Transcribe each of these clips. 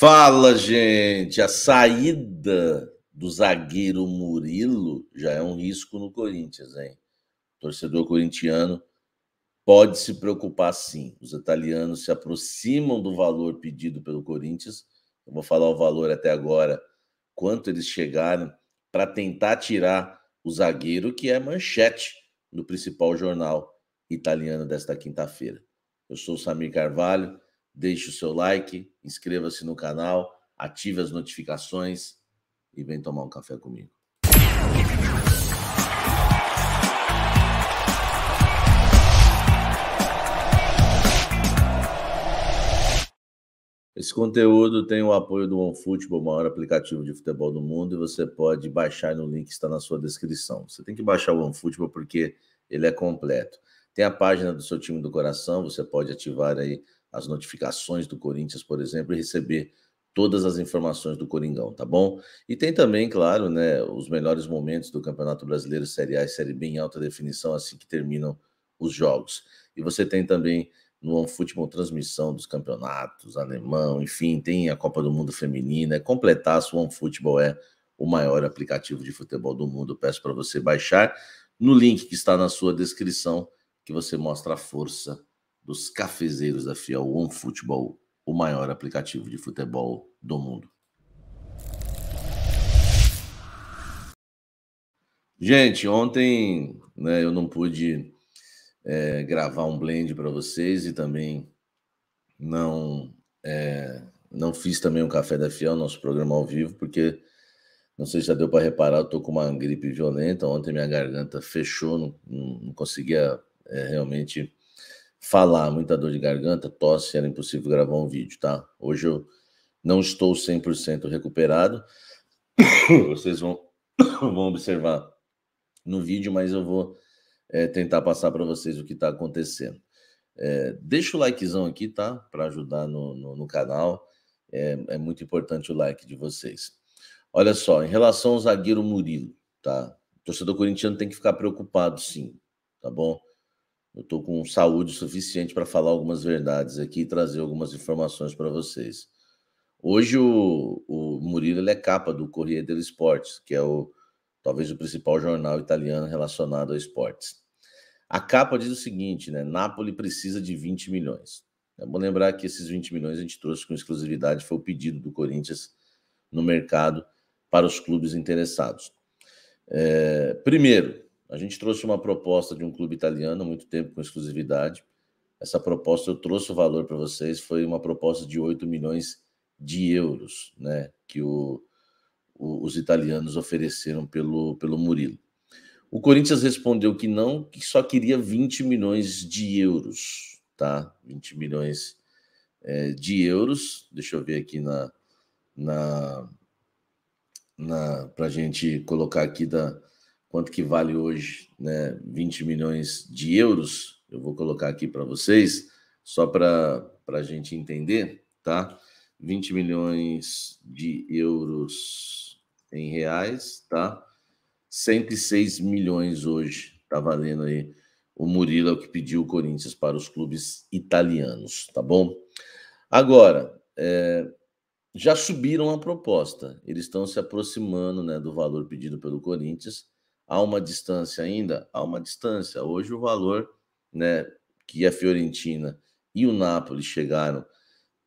Fala, gente! A saída do zagueiro Murilo já é um risco no Corinthians, hein? O torcedor corintiano pode se preocupar sim. Os italianos se aproximam do valor pedido pelo Corinthians. Eu vou falar o valor até agora, quanto eles chegaram para tentar tirar o zagueiro que é manchete no principal jornal italiano desta quinta-feira. Eu sou o Samir Carvalho deixe o seu like, inscreva-se no canal, ative as notificações e vem tomar um café comigo. Esse conteúdo tem o apoio do OneFootball, o maior aplicativo de futebol do mundo, e você pode baixar no link que está na sua descrição. Você tem que baixar o OneFootball porque ele é completo. Tem a página do seu time do coração, você pode ativar aí as notificações do Corinthians, por exemplo, e receber todas as informações do Coringão, tá bom? E tem também, claro, né, os melhores momentos do Campeonato Brasileiro Série A e Série B em alta definição assim que terminam os jogos. E você tem também no OneFootball transmissão dos campeonatos, alemão, enfim, tem a Copa do Mundo Feminina, é completaço, o OneFootball é o maior aplicativo de futebol do mundo. Peço para você baixar no link que está na sua descrição, que você mostra a força dos cafezeiros da Fiel One Futebol, o maior aplicativo de futebol do mundo. Gente, ontem né, eu não pude é, gravar um blend para vocês e também não é, não fiz também um café da Fiel, nosso programa ao vivo, porque não sei se já deu para reparar, eu estou com uma gripe violenta. Ontem minha garganta fechou, não, não conseguia é, realmente falar, muita dor de garganta, tosse, era impossível gravar um vídeo, tá? Hoje eu não estou 100% recuperado. Vocês vão, vão observar no vídeo, mas eu vou é, tentar passar para vocês o que está acontecendo. É, deixa o likezão aqui, tá? Para ajudar no, no, no canal. É, é, muito importante o like de vocês. Olha só, em relação ao zagueiro Murilo, tá? O torcedor corintiano tem que ficar preocupado, sim, tá bom? Eu estou com saúde suficiente para falar algumas verdades aqui e trazer algumas informações para vocês. Hoje o, o Murilo é capa do Corriere dello Sport, que é o talvez o principal jornal italiano relacionado a esportes. A capa diz o seguinte, né? Napoli precisa de 20 milhões. É bom lembrar que esses 20 milhões a gente trouxe com exclusividade, foi o pedido do Corinthians no mercado para os clubes interessados. É, primeiro, a gente trouxe uma proposta de um clube italiano, muito tempo com exclusividade. Essa proposta eu trouxe o valor para vocês, foi uma proposta de 8 milhões de euros, né? Que o, o, os italianos ofereceram pelo, pelo Murilo. O Corinthians respondeu que não, que só queria 20 milhões de euros, tá? 20 milhões é, de euros. Deixa eu ver aqui na. na, na para a gente colocar aqui da, quanto que vale hoje, né, 20 milhões de euros. Eu vou colocar aqui para vocês, só para a gente entender, tá? 20 milhões de euros em reais, tá? 106 milhões hoje, tá valendo aí o Murilo é o que pediu o Corinthians para os clubes italianos, tá bom? Agora, é, já subiram a proposta, eles estão se aproximando né, do valor pedido pelo Corinthians, Há uma distância ainda? Há uma distância. Hoje o valor né, que a Fiorentina e o Napoli chegaram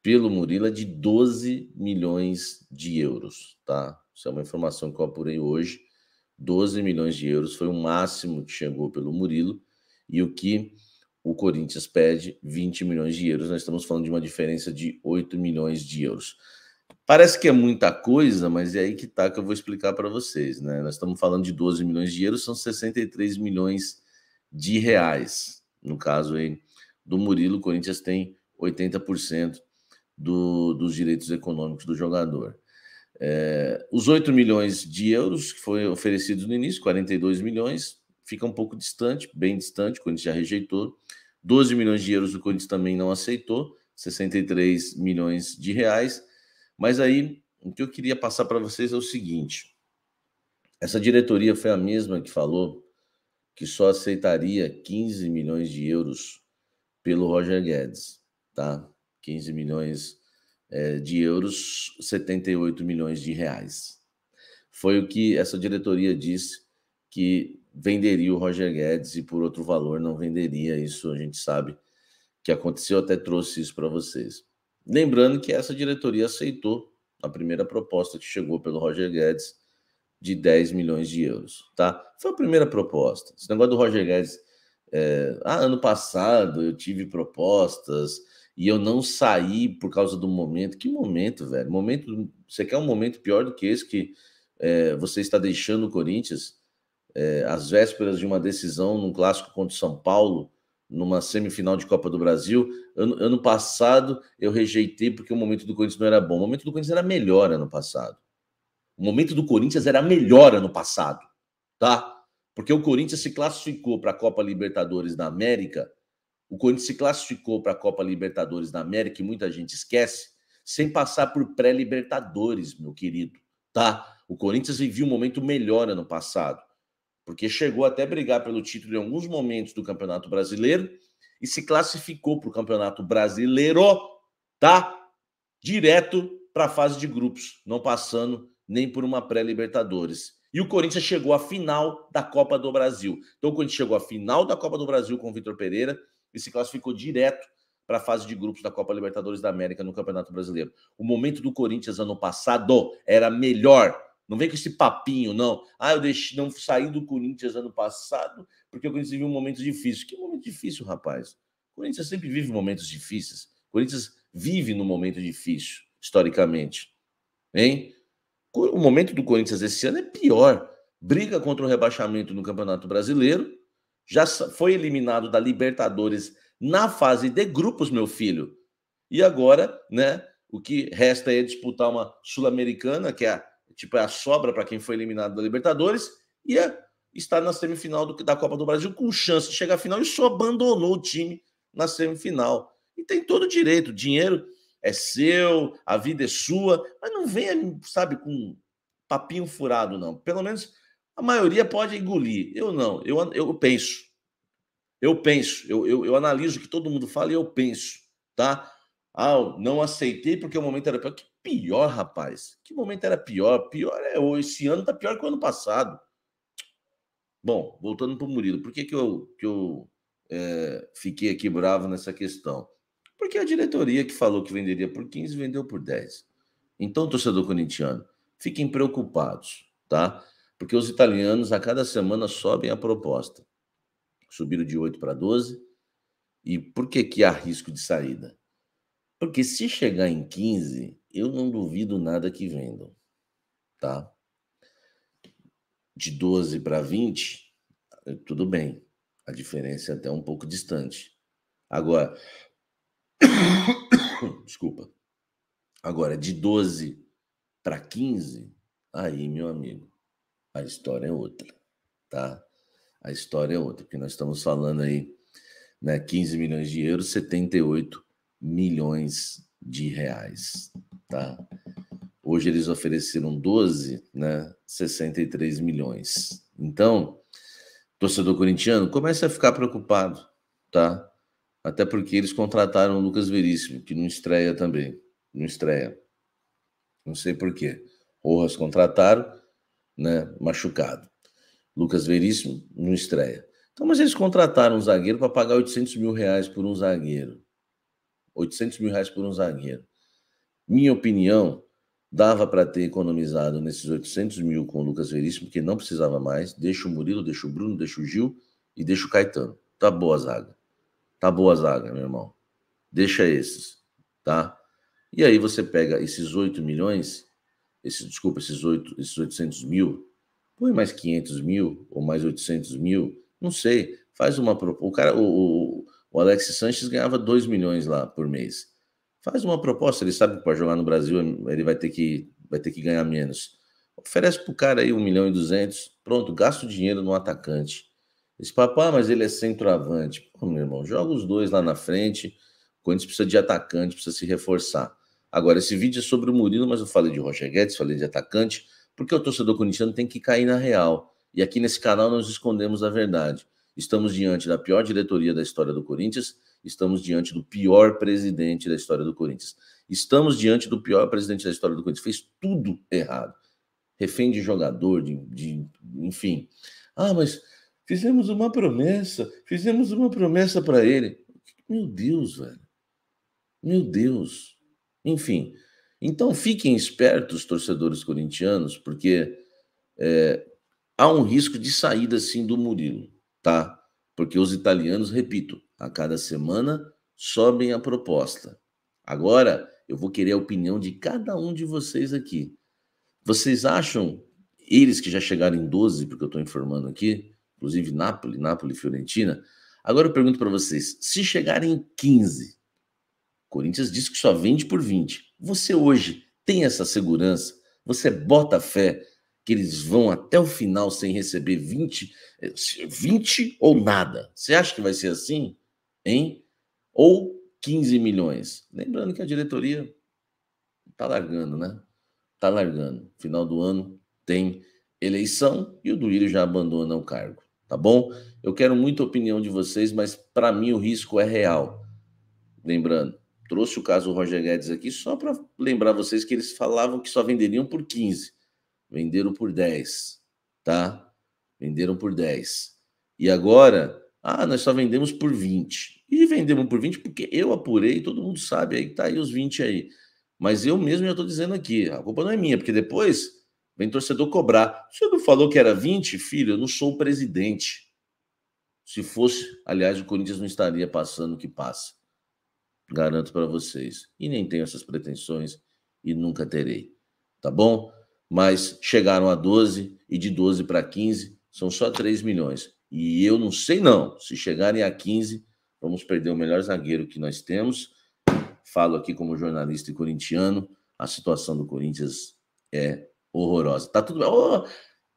pelo Murilo é de 12 milhões de euros, tá? Isso é uma informação que eu apurei hoje. 12 milhões de euros foi o máximo que chegou pelo Murilo e o que o Corinthians pede 20 milhões de euros. Nós estamos falando de uma diferença de 8 milhões de euros. Parece que é muita coisa, mas é aí que tá que eu vou explicar para vocês, né? Nós estamos falando de 12 milhões de euros, são 63 milhões de reais. No caso aí do Murilo, o Corinthians tem 80% do, dos direitos econômicos do jogador. É, os 8 milhões de euros que foi oferecidos no início, 42 milhões, fica um pouco distante, bem distante, o Corinthians já rejeitou. 12 milhões de euros o Corinthians também não aceitou, 63 milhões de reais. Mas aí, o que eu queria passar para vocês é o seguinte: essa diretoria foi a mesma que falou que só aceitaria 15 milhões de euros pelo Roger Guedes, tá? 15 milhões é, de euros, 78 milhões de reais. Foi o que essa diretoria disse que venderia o Roger Guedes e por outro valor não venderia. Isso a gente sabe que aconteceu, até trouxe isso para vocês. Lembrando que essa diretoria aceitou a primeira proposta que chegou pelo Roger Guedes de 10 milhões de euros, tá? Foi a primeira proposta. Esse negócio do Roger Guedes, é, ah, ano passado eu tive propostas e eu não saí por causa do momento. Que momento, velho? Momento, você quer um momento pior do que esse que é, você está deixando o Corinthians é, às vésperas de uma decisão num clássico contra o São Paulo? numa semifinal de Copa do Brasil. Ano, ano passado eu rejeitei porque o momento do Corinthians não era bom. O momento do Corinthians era melhor ano passado. O momento do Corinthians era melhor ano passado, tá? Porque o Corinthians se classificou para a Copa Libertadores da América. O Corinthians se classificou para a Copa Libertadores da América, que muita gente esquece, sem passar por pré-Libertadores, meu querido, tá? O Corinthians vivia um momento melhor ano passado porque chegou até brigar pelo título em alguns momentos do Campeonato Brasileiro e se classificou para o Campeonato Brasileiro, tá? Direto para a fase de grupos, não passando nem por uma pré-Libertadores. E o Corinthians chegou à final da Copa do Brasil. Então o Corinthians chegou à final da Copa do Brasil com o Vitor Pereira e se classificou direto para a fase de grupos da Copa Libertadores da América no Campeonato Brasileiro. O momento do Corinthians ano passado era melhor não vem com esse papinho, não. Ah, eu deixei, não saí do Corinthians ano passado porque o Corinthians viveu um momento difícil. Que momento difícil, rapaz? O Corinthians sempre vive momentos difíceis. O Corinthians vive num momento difícil, historicamente. Hein? O momento do Corinthians esse ano é pior. Briga contra o rebaixamento no Campeonato Brasileiro. Já foi eliminado da Libertadores na fase de grupos, meu filho. E agora, né? O que resta é disputar uma Sul-Americana, que é a tipo, é a sobra para quem foi eliminado da Libertadores, ia é, estar na semifinal do, da Copa do Brasil com chance de chegar à final e só abandonou o time na semifinal. E tem todo o direito, o dinheiro é seu, a vida é sua, mas não venha, sabe, com papinho furado, não. Pelo menos a maioria pode engolir. Eu não, eu, eu penso. Eu penso, eu, eu, eu analiso o que todo mundo fala e eu penso, tá? Ah, não aceitei porque o momento era pior. Que pior, rapaz. Que momento era pior? Pior é hoje. Esse ano tá pior que o ano passado. Bom, voltando para o Murilo, por que, que eu, que eu é, fiquei aqui bravo nessa questão? Porque a diretoria que falou que venderia por 15 vendeu por 10. Então, torcedor corintiano, fiquem preocupados, tá? Porque os italianos a cada semana sobem a proposta. Subiram de 8 para 12. E por que, que há risco de saída? Porque se chegar em 15, eu não duvido nada que vendam, tá? De 12 para 20, tudo bem. A diferença é até um pouco distante. Agora, desculpa. Agora, de 12 para 15, aí, meu amigo, a história é outra, tá? A história é outra, porque nós estamos falando aí, né, 15 milhões de euros, 78 milhões de reais, tá? Hoje eles ofereceram 12, né? 63 milhões. Então, torcedor corintiano, comece a ficar preocupado, tá? Até porque eles contrataram o Lucas Veríssimo, que não estreia também. Não estreia. Não sei por quê. Rojas contrataram, né? Machucado. Lucas Veríssimo não estreia. Então, mas eles contrataram um zagueiro para pagar 800 mil reais por um zagueiro. 800 mil reais por um zagueiro. Minha opinião, dava para ter economizado nesses 800 mil com o Lucas Veríssimo, que não precisava mais. Deixa o Murilo, deixa o Bruno, deixa o Gil e deixa o Caetano. Tá boa a zaga. Tá boa a zaga, meu irmão. Deixa esses, tá? E aí você pega esses 8 milhões, esses, desculpa, esses, 8, esses 800 mil, põe mais 500 mil ou mais 800 mil, não sei. Faz uma... O cara... o, o o Alex Sanches ganhava 2 milhões lá por mês. Faz uma proposta, ele sabe que para jogar no Brasil ele vai ter que, vai ter que ganhar menos. Oferece para o cara aí 1 milhão e 200, pronto, gasta o dinheiro no atacante. Esse papá, ah, mas ele é centroavante. Pô, meu irmão, joga os dois lá na frente. Quando precisa de atacante, precisa se reforçar. Agora, esse vídeo é sobre o Murilo, mas eu falei de Roger Guedes, falei de atacante, porque o torcedor corintiano tem que cair na real. E aqui nesse canal nós escondemos a verdade. Estamos diante da pior diretoria da história do Corinthians, estamos diante do pior presidente da história do Corinthians. Estamos diante do pior presidente da história do Corinthians. Fez tudo errado. Refém de jogador, de, de enfim. Ah, mas fizemos uma promessa, fizemos uma promessa para ele. Meu Deus, velho. Meu Deus. Enfim. Então fiquem espertos, torcedores corintianos, porque é, há um risco de saída assim do Murilo tá? Porque os italianos, repito, a cada semana sobem a proposta. Agora, eu vou querer a opinião de cada um de vocês aqui. Vocês acham, eles que já chegaram em 12, porque eu estou informando aqui, inclusive Nápoles, Nápoles Fiorentina. Agora eu pergunto para vocês: se chegarem em 15, Corinthians diz que só vende por 20. Você hoje tem essa segurança? Você bota fé que eles vão até o final sem receber 20, 20 eh, ou nada. Você acha que vai ser assim? Hein? Ou 15 milhões? Lembrando que a diretoria tá largando, né? Tá largando. Final do ano tem eleição e o Duílio já abandona o cargo, tá bom? Eu quero muita opinião de vocês, mas para mim o risco é real. Lembrando, trouxe o caso do Roger Guedes aqui só para lembrar vocês que eles falavam que só venderiam por 15 venderam por 10, tá? Venderam por 10. E agora, ah, nós só vendemos por 20. E vendemos por 20 porque eu apurei, todo mundo sabe aí que tá aí os 20 aí. Mas eu mesmo já estou dizendo aqui, a culpa não é minha, porque depois vem torcedor cobrar. Você não falou que era 20, filho? Eu não sou o presidente. Se fosse, aliás, o Corinthians não estaria passando o que passa. Garanto para vocês. E nem tenho essas pretensões e nunca terei. Tá bom? mas chegaram a 12 e de 12 para 15 são só 3 milhões. E eu não sei não, se chegarem a 15, vamos perder o melhor zagueiro que nós temos. Falo aqui como jornalista e corintiano, a situação do Corinthians é horrorosa. Tá tudo bem. Oh,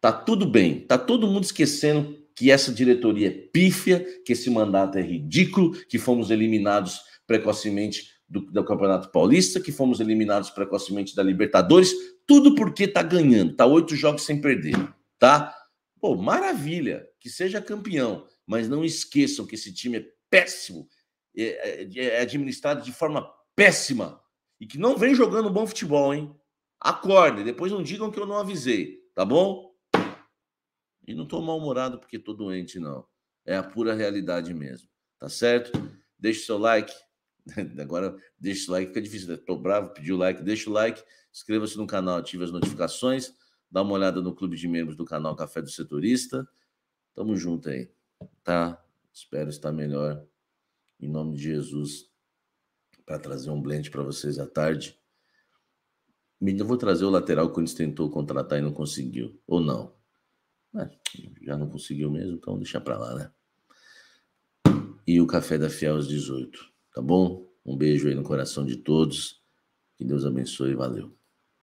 tá tudo bem. Tá todo mundo esquecendo que essa diretoria é pífia, que esse mandato é ridículo, que fomos eliminados precocemente do, do Campeonato Paulista, que fomos eliminados precocemente da Libertadores. Tudo porque está ganhando, tá oito jogos sem perder, tá? Pô, maravilha, que seja campeão, mas não esqueçam que esse time é péssimo, é, é, é administrado de forma péssima e que não vem jogando bom futebol, hein? Acordem, depois não digam que eu não avisei, tá bom? E não tô mal-humorado porque tô doente, não. É a pura realidade mesmo, tá certo? Deixe seu like, Agora deixa o like, fica difícil, né? Tô bravo, pediu like, deixa o like, inscreva-se no canal, ative as notificações, dá uma olhada no clube de membros do canal Café do Setorista. Tamo junto aí, tá? Espero estar melhor. Em nome de Jesus, para trazer um blend para vocês à tarde. Eu vou trazer o lateral que o tentou contratar e não conseguiu, ou não. É, já não conseguiu mesmo, então deixa para lá, né? E o Café da Fiel às 18. Tá bom? Um beijo aí no coração de todos. Que Deus abençoe. Valeu.